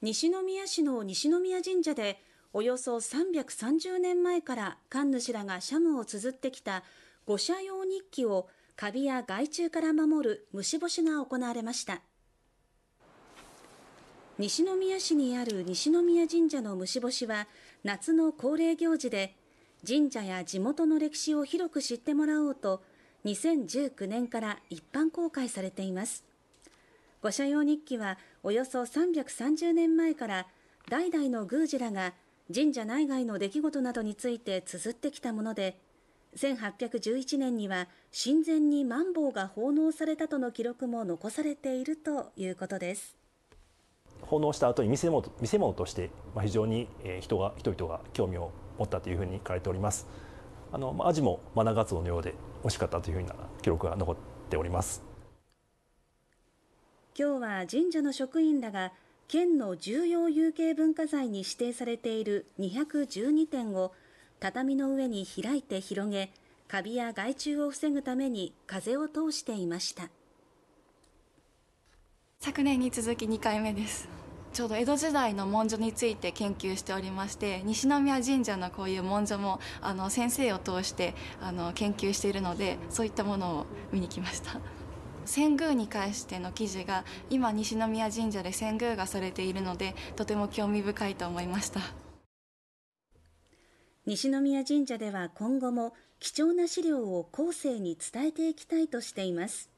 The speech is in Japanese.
西宮市の西宮神社でおよそ330年前から神主らがシャムを綴ってきた五社用日記をカビや害虫から守る虫干しが行われました西宮市にある西宮神社の虫干しは夏の恒例行事で神社や地元の歴史を広く知ってもらおうと2019年から一般公開されています御社用日記はおよそ330年前から代々の宮司らが神社内外の出来事などについて綴ってきたもので1811年には神前にマンボウが奉納されたとの記録も残されているということです。奉納した後に見せ物見せ物として非常に人が人々が興味を持ったというふうに書いております。あのアジもマナガツオのようで美味しかったというふうな記録が残っております。今日は神社の職員らが県の重要有形文化財に指定されている212点を畳の上に開いて広げカビや害虫を防ぐために風を通していました昨年に続き2回目ですちょうど江戸時代の文書について研究しておりまして西宮神社のこういう文書もあの先生を通してあの研究しているのでそういったものを見に来ました。遷宮に関しての記事が今西宮神社で遷宮がされているのでとても興味深いと思いました西宮神社では今後も貴重な資料を後世に伝えていきたいとしています